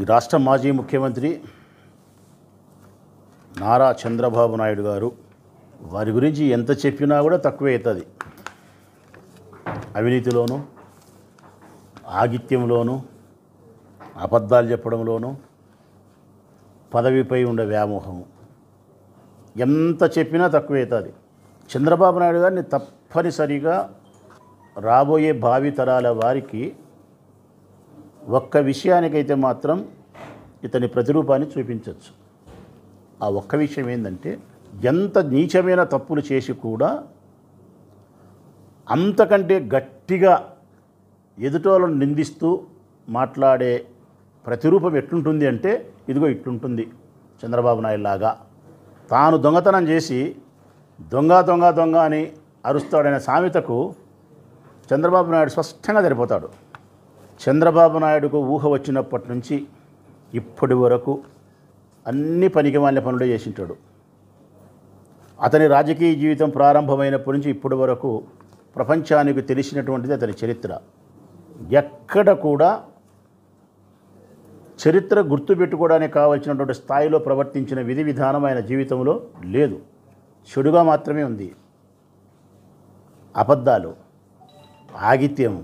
ఈ రాష్ట్ర మాజీ ముఖ్యమంత్రి నారా చంద్రబాబు నాయుడు గారు వారి గురించి ఎంత చెప్పినా కూడా తక్కువే అవుతుంది అవినీతిలోనూ ఆగిత్యంలోనూ అబద్ధాలు చెప్పడంలోనూ పదవిపై ఉండే వ్యామోహము ఎంత చెప్పినా తక్కువే అవుతుంది చంద్రబాబు నాయుడు గారిని తప్పనిసరిగా రాబోయే భావితరాల వారికి ఒక్క విషయానికైతే మాత్రం ఇతని ప్రతిరూపాన్ని చూపించవచ్చు ఆ ఒక్క విషయం ఏంటంటే ఎంత నీచమైన తప్పులు చేసి కూడా అంతకంటే గట్టిగా ఎదుటోళ్ళను నిందిస్తూ మాట్లాడే ప్రతిరూపం ఎట్లుంటుంది అంటే ఇదిగో ఇట్లుంటుంది చంద్రబాబు నాయుడు లాగా తాను దొంగతనం చేసి దొంగ దొంగ దొంగ అని అరుస్తాడనే సామెతకు చంద్రబాబు నాయుడు స్పష్టంగా సరిపోతాడు చంద్రబాబు నాయుడుకు ఊహ వచ్చినప్పటి నుంచి ఇప్పటి వరకు అన్ని పనికిమాలిన పనులు చేసింటాడు అతని రాజకీయ జీవితం ప్రారంభమైనప్పటి నుంచి ఇప్పటి వరకు ప్రపంచానికి తెలిసినటువంటిది అతని చరిత్ర ఎక్కడ కూడా చరిత్ర గుర్తుపెట్టుకోవడానికి కావలసినటువంటి స్థాయిలో ప్రవర్తించిన విధి విధానం ఆయన జీవితంలో లేదు చెడుగా మాత్రమే ఉంది అబద్ధాలు ఆగిత్యము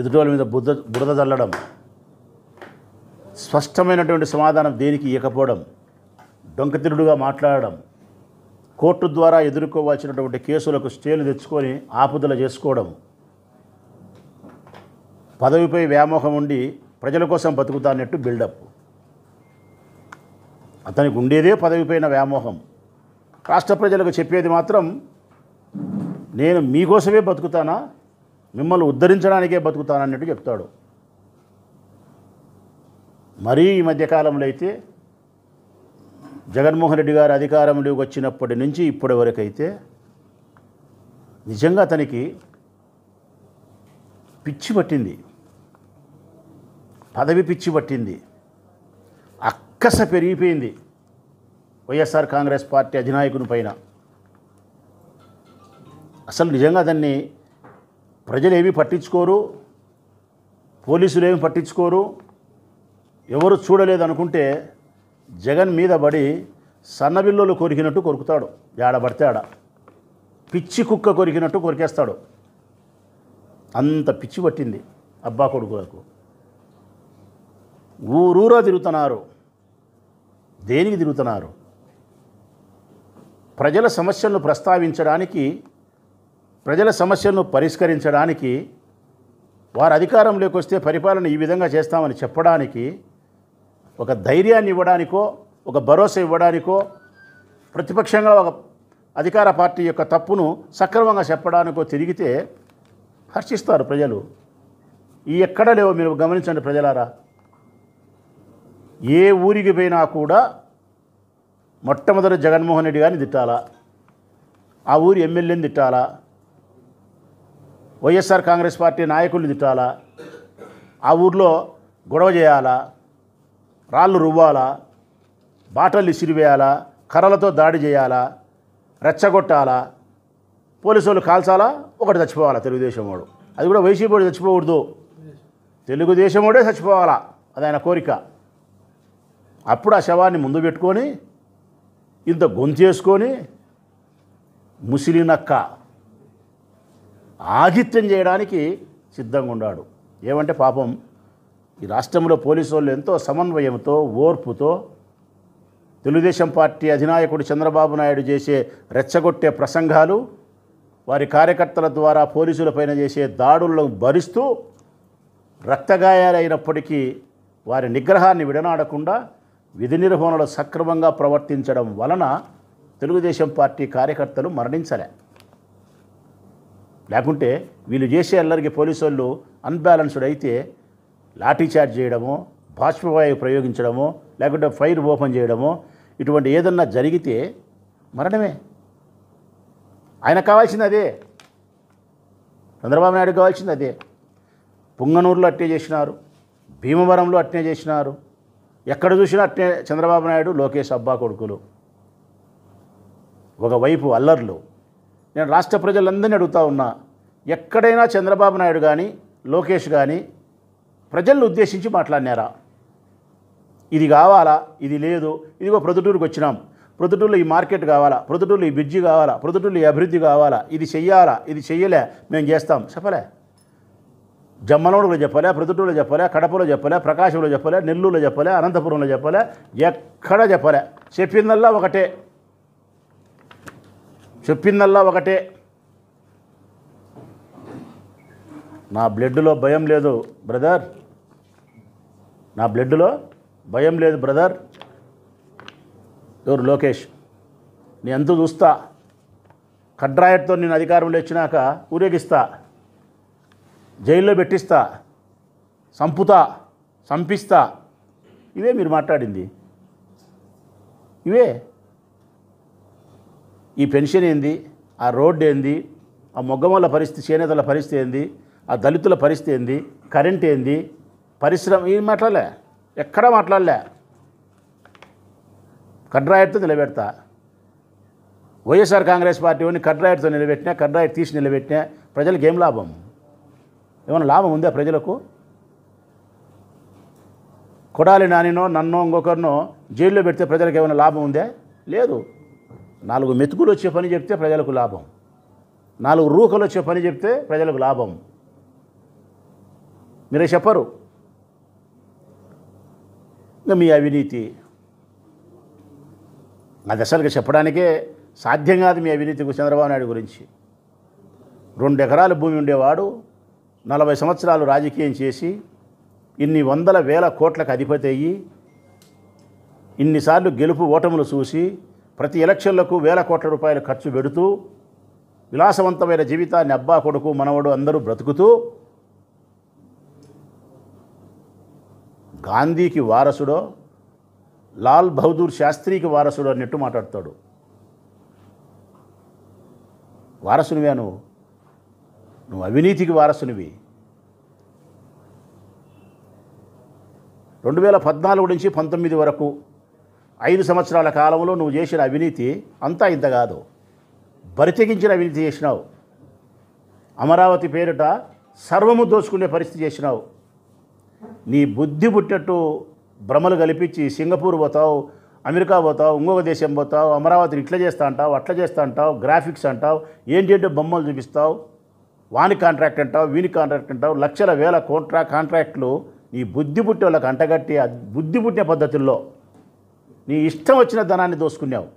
ఎదుటోళ్ళ మీద బుద్ధ బురద చల్లడం స్పష్టమైనటువంటి సమాధానం దేనికి ఇవ్వకపోవడం డొంకతిరుడుగా మాట్లాడడం కోర్టు ద్వారా ఎదుర్కోవాల్సినటువంటి కేసులకు స్టేలు తెచ్చుకొని ఆపుదల చేసుకోవడం పదవిపై వ్యామోహం ఉండి ప్రజల కోసం బతుకుతానట్టు బిల్డప్ అతనికి ఉండేదే పదవిపైన వ్యామోహం రాష్ట్ర ప్రజలకు చెప్పేది మాత్రం నేను మీకోసమే బతుకుతానా మిమ్మల్ని ఉద్ధరించడానికే బతుకుతానన్నట్టు చెప్తాడు మరీ ఈ మధ్యకాలంలో అయితే జగన్మోహన్ రెడ్డి గారు అధికారంలోకి వచ్చినప్పటి నుంచి ఇప్పటి వరకైతే నిజంగా అతనికి పిచ్చి పట్టింది పదవి పిచ్చి పట్టింది అక్కస పెరిగిపోయింది వైఎస్ఆర్ కాంగ్రెస్ పార్టీ అధినాయకుని పైన అసలు నిజంగా దాన్ని ప్రజలు ఏమీ పట్టించుకోరు పోలీసులు ఏమి పట్టించుకోరు ఎవరు చూడలేదు అనుకుంటే జగన్ మీద పడి సన్నబిల్లలు కొరికినట్టు కొరుకుతాడు ఏడ పడితే ఆడ పిచ్చి కుక్క కొరికినట్టు కొరికేస్తాడు అంత పిచ్చి పట్టింది అబ్బా కొడుకులకు ఊరూరా తిరుగుతున్నారు దేనికి తిరుగుతున్నారు ప్రజల సమస్యలను ప్రస్తావించడానికి ప్రజల సమస్యలను పరిష్కరించడానికి వారు అధికారంలోకి వస్తే పరిపాలన ఈ విధంగా చేస్తామని చెప్పడానికి ఒక ధైర్యాన్ని ఇవ్వడానికో ఒక భరోసా ఇవ్వడానికో ప్రతిపక్షంగా ఒక అధికార పార్టీ యొక్క తప్పును సక్రమంగా చెప్పడానికో తిరిగితే హర్షిస్తారు ప్రజలు ఈ ఎక్కడ లేవో మీరు గమనించండి ప్రజలారా ఏ ఊరికి పోయినా కూడా మొట్టమొదటి జగన్మోహన్ రెడ్డి గారిని తిట్టాలా ఆ ఊరి ఎమ్మెల్యేని తిట్టాలా వైఎస్ఆర్ కాంగ్రెస్ పార్టీ నాయకుల్ని తిట్టాలా ఆ ఊర్లో గొడవ చేయాలా రాళ్ళు రువ్వాలా బాటలు ఇసిరివేయాలా కర్రలతో దాడి చేయాలా రెచ్చగొట్టాలా పోలీసు వాళ్ళు కాల్చాలా ఒకటి చచ్చిపోవాలా తెలుగుదేశం వాడు అది కూడా వైసీపీ వాడు చచ్చిపోకూడదు తెలుగుదేశం వాడే చచ్చిపోవాలా అది ఆయన కోరిక అప్పుడు ఆ శవాన్ని ముందు పెట్టుకొని ఇంత గొంతు చేసుకొని ముసిలినక్క ఆగిత్యం చేయడానికి సిద్ధంగా ఉన్నాడు ఏమంటే పాపం ఈ రాష్ట్రంలో పోలీసు వాళ్ళు ఎంతో సమన్వయంతో ఓర్పుతో తెలుగుదేశం పార్టీ అధినాయకుడు చంద్రబాబు నాయుడు చేసే రెచ్చగొట్టే ప్రసంగాలు వారి కార్యకర్తల ద్వారా పోలీసులపైన చేసే దాడులను భరిస్తూ రక్తగాయాలైనప్పటికీ వారి నిగ్రహాన్ని విడనాడకుండా విధి నిర్వహణలో సక్రమంగా ప్రవర్తించడం వలన తెలుగుదేశం పార్టీ కార్యకర్తలు మరణించలే లేకుంటే వీళ్ళు చేసే అల్లరికి పోలీసు వాళ్ళు అన్బ్యాలెన్స్డ్ అయితే లాఠీ చార్జ్ చేయడము బాష్పవాయువు ప్రయోగించడము లేకుంటే ఫైర్ ఓపెన్ చేయడము ఇటువంటి ఏదన్నా జరిగితే మరణమే ఆయన కావాల్సింది అదే చంద్రబాబు నాయుడు కావాల్సింది అదే పుంగనూరులో అట్టే చేసినారు భీమవరంలో అట్నే చేసినారు ఎక్కడ చూసినా అట్నే చంద్రబాబు నాయుడు లోకేష్ అబ్బా కొడుకులు ఒకవైపు అల్లర్లు నేను రాష్ట్ర ప్రజలందరినీ అడుగుతా ఉన్నా ఎక్కడైనా చంద్రబాబు నాయుడు కానీ లోకేష్ కానీ ప్రజలను ఉద్దేశించి మాట్లాడినారా ఇది కావాలా ఇది లేదు ఇదిగో ప్రొద్దుటూరుకు వచ్చినాం ప్రొద్దుటూరులో ఈ మార్కెట్ కావాలా ప్రొద్దుటూరులో ఈ బ్రిడ్జి కావాలా ప్రొద్దుటూరులో ఈ అభివృద్ధి కావాలా ఇది చెయ్యాలా ఇది చెయ్యలే మేము చేస్తాం చెప్పలే జమ్మనోడులో చెప్పలే ప్రొద్దుటూరులో చెప్పలే కడపలో చెప్పలే ప్రకాశంలో చెప్పలే నెల్లూరులో చెప్పలే అనంతపురంలో చెప్పలే ఎక్కడ చెప్పలే చెప్పిందల్లా ఒకటే చెప్పిందల్లా ఒకటే నా బ్లడ్లో భయం లేదు బ్రదర్ నా బ్లడ్లో భయం లేదు బ్రదర్ ఎవరు లోకేష్ నేను ఎంత చూస్తా కడ్రాయట్తో నేను అధికారంలో ఇచ్చినాక ఊరేగిస్తా జైల్లో పెట్టిస్తా సంపుతా సంపిస్తా ఇవే మీరు మాట్లాడింది ఇవే ఈ పెన్షన్ ఏంది ఆ రోడ్డు ఏంది ఆ మొగ్గమల్ల పరిస్థితి చేనేతల పరిస్థితి ఏంది ఆ దళితుల పరిస్థితి ఏంది కరెంట్ ఏంది పరిశ్రమ ఏం మాట్లాడలే ఎక్కడా మాట్లాడలే కడ్రాయిడ్తో నిలబెడతా వైఎస్ఆర్ కాంగ్రెస్ పార్టీ ఉన్ని కడ్రాయిడ్తో నిలబెట్టినా కడ్రాయిడ్ తీసి నిలబెట్టినా ప్రజలకు ఏం లాభం ఏమైనా లాభం ఉందా ప్రజలకు కొడాలి నానినో నన్నో ఇంకొకరినో జైల్లో పెడితే ప్రజలకు ఏమైనా లాభం ఉందా లేదు నాలుగు మెతుకులు వచ్చే పని చెప్తే ప్రజలకు లాభం నాలుగు రూకలు వచ్చే పని చెప్తే ప్రజలకు లాభం మీరే చెప్పరు మీ అవినీతి అది అసలుగా చెప్పడానికే సాధ్యం కాదు మీ అవినీతికి చంద్రబాబు నాయుడు గురించి రెండు ఎకరాల భూమి ఉండేవాడు నలభై సంవత్సరాలు రాజకీయం చేసి ఇన్ని వందల వేల కోట్లకు అధిపతి అయ్యి ఇన్నిసార్లు గెలుపు ఓటములు చూసి ప్రతి ఎలక్షన్లకు వేల కోట్ల రూపాయలు ఖర్చు పెడుతూ విలాసవంతమైన జీవితాన్ని అబ్బా కొడుకు మనవడు అందరూ బ్రతుకుతూ గాంధీకి వారసుడో లాల్ బహదూర్ శాస్త్రికి వారసుడు అన్నట్టు మాట్లాడతాడు వారసునివే నువ్వు నువ్వు అవినీతికి వారసునివి రెండు వేల పద్నాలుగు నుంచి పంతొమ్మిది వరకు ఐదు సంవత్సరాల కాలంలో నువ్వు చేసిన అవినీతి అంతా ఇంత కాదు బరితెగించిన అవినీతి చేసినావు అమరావతి పేరిట సర్వము దోచుకునే పరిస్థితి చేసినావు నీ బుద్ధి పుట్టట్టు భ్రమలు కల్పించి సింగపూర్ పోతావు అమెరికా పోతావు ఇంకొక దేశం పోతావు అమరావతిని ఇట్లా చేస్తా అంటావు అట్లా చేస్తా అంటావు గ్రాఫిక్స్ అంటావు ఏంటంటే బొమ్మలు చూపిస్తావు వాని కాంట్రాక్ట్ అంటావు వీని కాంట్రాక్ట్ అంటావు లక్షల వేల కోట్రా కాంట్రాక్ట్లు నీ బుద్ధి పుట్టే వాళ్ళకి అంటగట్టి బుద్ధి పుట్టిన పద్ధతుల్లో నీ ఇష్టం వచ్చిన ధనాన్ని దోసుకున్నావు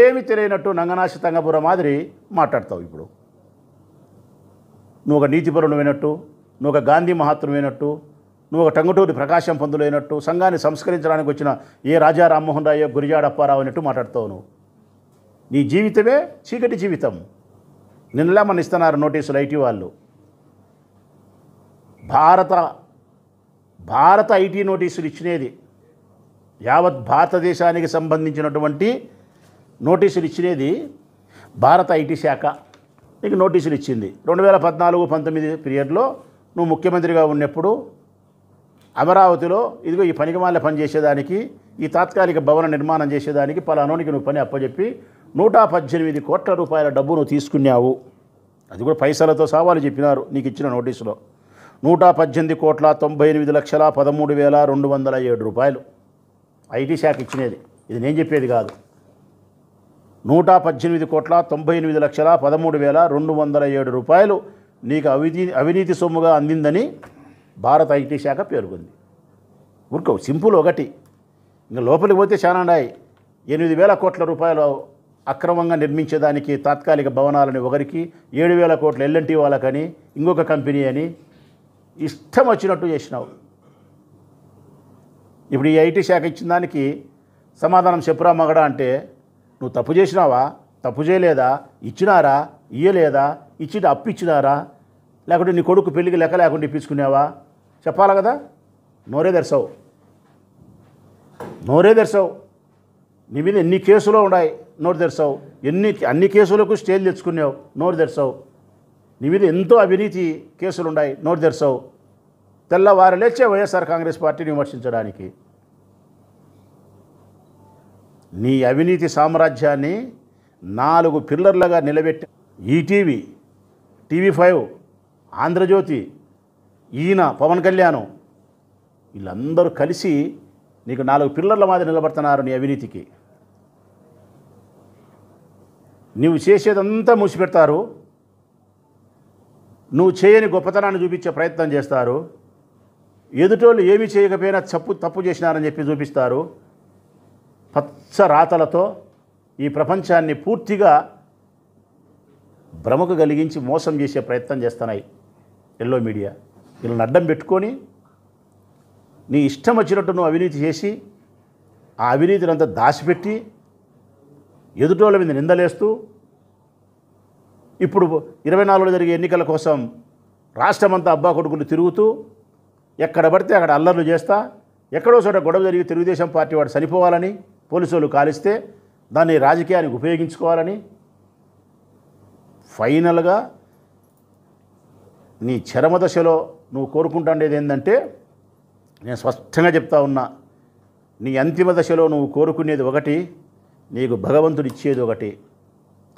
ఏమి తెలియనట్టు నంగనాశ తంగపుర మాదిరి మాట్లాడతావు ఇప్పుడు నువ్వు ఒక నీతిపరుడమైనట్టు నువ్వు ఒక గాంధీ మహాత్ముడమైనట్టు నువ్వు ఒక టంగుటూరి ప్రకాశం పందులైనట్టు సంఘాన్ని సంస్కరించడానికి వచ్చిన ఏ రాజా రామ్మోహన్ రాయో గురిజాడ అప్పారావు అన్నట్టు మాట్లాడతావు నువ్వు నీ జీవితమే చీకటి జీవితం నిన్నలా మన ఇస్తున్నారు నోటీసులు ఐటీ వాళ్ళు భారత భారత ఐటీ నోటీసులు ఇచ్చినది యావత్ భారతదేశానికి సంబంధించినటువంటి నోటీసులు ఇచ్చినది భారత ఐటీ శాఖ నీకు నోటీసులు ఇచ్చింది రెండు వేల పద్నాలుగు పంతొమ్మిది పీరియడ్లో నువ్వు ముఖ్యమంత్రిగా ఉన్నప్పుడు అమరావతిలో ఇదిగో ఈ పనికిమాల పని పనిచేసేదానికి ఈ తాత్కాలిక భవన నిర్మాణం చేసేదానికి పలానోనికి నువ్వు పని అప్పచెప్పి నూట పద్దెనిమిది కోట్ల రూపాయల డబ్బు నువ్వు తీసుకున్నావు అది కూడా పైసలతో సవాలు చెప్పినారు నీకు ఇచ్చిన నోటీసులో నూట పద్దెనిమిది కోట్ల తొంభై ఎనిమిది లక్షల పదమూడు వేల రెండు వందల ఏడు రూపాయలు ఐటీ శాఖ ఇచ్చినది ఇది నేను చెప్పేది కాదు నూట పద్దెనిమిది కోట్ల తొంభై ఎనిమిది లక్షల పదమూడు వేల రెండు వందల ఏడు రూపాయలు నీకు అవినీ అవినీతి సొమ్ముగా అందిందని భారత ఐటీ శాఖ పేర్కొంది ఊరుకో సింపుల్ ఒకటి ఇంకా లోపలికి పోతే చాలాండాయి ఎనిమిది వేల కోట్ల రూపాయలు అక్రమంగా నిర్మించేదానికి తాత్కాలిక భవనాలని ఒకరికి ఏడు వేల కోట్ల ఎల్ఎన్టీ వాళ్ళకని ఇంకొక కంపెనీ అని ఇష్టం వచ్చినట్టు చేసినావు ఇప్పుడు ఈ ఐటీ శాఖ ఇచ్చిన దానికి సమాధానం చెప్పురా మగడా అంటే నువ్వు తప్పు చేసినావా తప్పు చేయలేదా ఇచ్చినారా ఇయ్యలేదా ఇచ్చి అప్పు ఇచ్చినారా లేకుంటే నీ కొడుకు పెళ్ళికి లెక్క లేకుండా ఇప్పించుకునేవా చెప్పాలి కదా నోరే దర్శవు నోరే దర్శవు నీ మీద ఎన్ని కేసులు ఉన్నాయి నోరు తెరిచావు ఎన్ని అన్ని కేసులకు స్టేజ్ తెచ్చుకున్నావు నోరు తెరిచావు నీ మీద ఎంతో అవినీతి కేసులు ఉన్నాయి నోరు తెరిసావు తెల్లవారు లేచే వైఎస్ఆర్ కాంగ్రెస్ పార్టీని విమర్శించడానికి నీ అవినీతి సామ్రాజ్యాన్ని నాలుగు పిల్లర్లుగా నిలబెట్టి ఈటీవీ టీవీ ఫైవ్ ఆంధ్రజ్యోతి ఈయన పవన్ కళ్యాణ్ వీళ్ళందరూ కలిసి నీకు నాలుగు పిల్లర్ల మాదిరి నిలబడుతున్నారు నీ అవినీతికి నువ్వు చేసేదంతా మూసిపెడతారు నువ్వు చేయని గొప్పతనాన్ని చూపించే ప్రయత్నం చేస్తారు ఎదుటోళ్ళు ఏమి చేయకపోయినా చప్పు తప్పు చేసినారని చెప్పి చూపిస్తారు పచ్చ రాతలతో ఈ ప్రపంచాన్ని పూర్తిగా భ్రమకు కలిగించి మోసం చేసే ప్రయత్నం చేస్తున్నాయి ఎల్లో మీడియా వీళ్ళని అడ్డం పెట్టుకొని నీ ఇష్టం వచ్చినట్టు నువ్వు అవినీతి చేసి ఆ అవినీతిని అంతా దాచిపెట్టి ఎదుటోళ్ళ మీద నిందలేస్తూ ఇప్పుడు ఇరవై నాలుగులో జరిగే ఎన్నికల కోసం రాష్ట్రమంతా అబ్బా కొడుకులు తిరుగుతూ ఎక్కడ పడితే అక్కడ అల్లర్లు చేస్తా ఎక్కడో చోట గొడవ జరిగి తెలుగుదేశం పార్టీ వాడు చనిపోవాలని పోలీసులు కాలిస్తే దాన్ని రాజకీయానికి ఉపయోగించుకోవాలని ఫైనల్గా నీ చరమదశలో నువ్వు కోరుకుంటుండేది ఏంటంటే నేను స్పష్టంగా చెప్తా ఉన్నా నీ అంతిమ దశలో నువ్వు కోరుకునేది ఒకటి నీకు భగవంతుడిచ్చేది ఇచ్చేది ఒకటి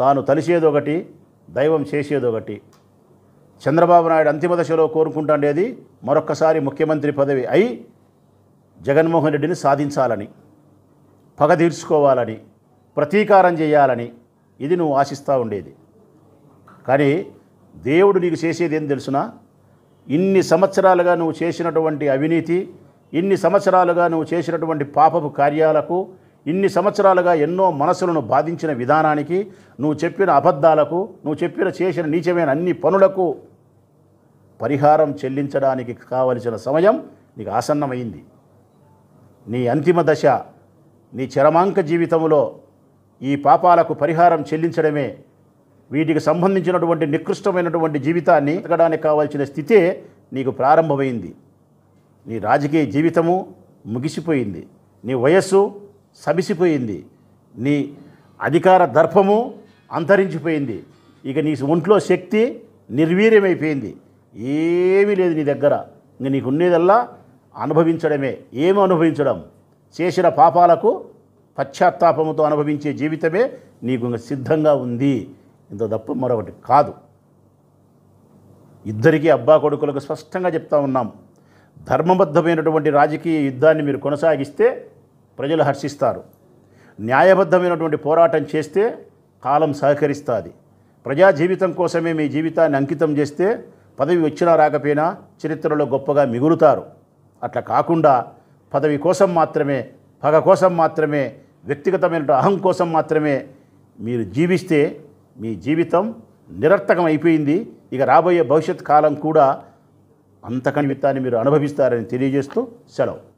తాను తలిసేది ఒకటి దైవం చేసేది ఒకటి చంద్రబాబు నాయుడు అంతిమ దశలో కోరుకుంటుండేది మరొక్కసారి ముఖ్యమంత్రి పదవి అయి జగన్మోహన్ రెడ్డిని సాధించాలని పగ తీర్చుకోవాలని ప్రతీకారం చేయాలని ఇది నువ్వు ఆశిస్తూ ఉండేది కానీ దేవుడు నీకు చేసేది ఏం తెలుసునా ఇన్ని సంవత్సరాలుగా నువ్వు చేసినటువంటి అవినీతి ఇన్ని సంవత్సరాలుగా నువ్వు చేసినటువంటి పాపపు కార్యాలకు ఇన్ని సంవత్సరాలుగా ఎన్నో మనసులను బాధించిన విధానానికి నువ్వు చెప్పిన అబద్ధాలకు నువ్వు చెప్పిన చేసిన నీచమైన అన్ని పనులకు పరిహారం చెల్లించడానికి కావలసిన సమయం నీకు ఆసన్నమైంది నీ అంతిమ దశ నీ చరమాంక జీవితంలో ఈ పాపాలకు పరిహారం చెల్లించడమే వీటికి సంబంధించినటువంటి నికృష్టమైనటువంటి జీవితాన్ని ఎదగడానికి కావాల్సిన స్థితే నీకు ప్రారంభమైంది నీ రాజకీయ జీవితము ముగిసిపోయింది నీ వయస్సు సబిసిపోయింది నీ అధికార దర్పము అంతరించిపోయింది ఇక నీ ఒంట్లో శక్తి నిర్వీర్యమైపోయింది ఏమీ లేదు నీ దగ్గర ఇంక నీకు ఉండేదల్లా అనుభవించడమే ఏమి అనుభవించడం చేసిన పాపాలకు పశ్చాత్తాపముతో అనుభవించే జీవితమే నీకు ఇంకా సిద్ధంగా ఉంది ఇంత తప్ప మరొకటి కాదు ఇద్దరికీ అబ్బా కొడుకులకు స్పష్టంగా చెప్తా ఉన్నాం ధర్మబద్ధమైనటువంటి రాజకీయ యుద్ధాన్ని మీరు కొనసాగిస్తే ప్రజలు హర్షిస్తారు న్యాయబద్ధమైనటువంటి పోరాటం చేస్తే కాలం సహకరిస్తుంది ప్రజా జీవితం కోసమే మీ జీవితాన్ని అంకితం చేస్తే పదవి వచ్చినా రాకపోయినా చరిత్రలో గొప్పగా మిగులుతారు అట్లా కాకుండా పదవి కోసం మాత్రమే పగ కోసం మాత్రమే వ్యక్తిగతమైన అహం కోసం మాత్రమే మీరు జీవిస్తే మీ జీవితం నిరర్థకం అయిపోయింది ఇక రాబోయే భవిష్యత్ కాలం కూడా అంతకని విత్తాన్ని మీరు అనుభవిస్తారని తెలియజేస్తూ సెలవు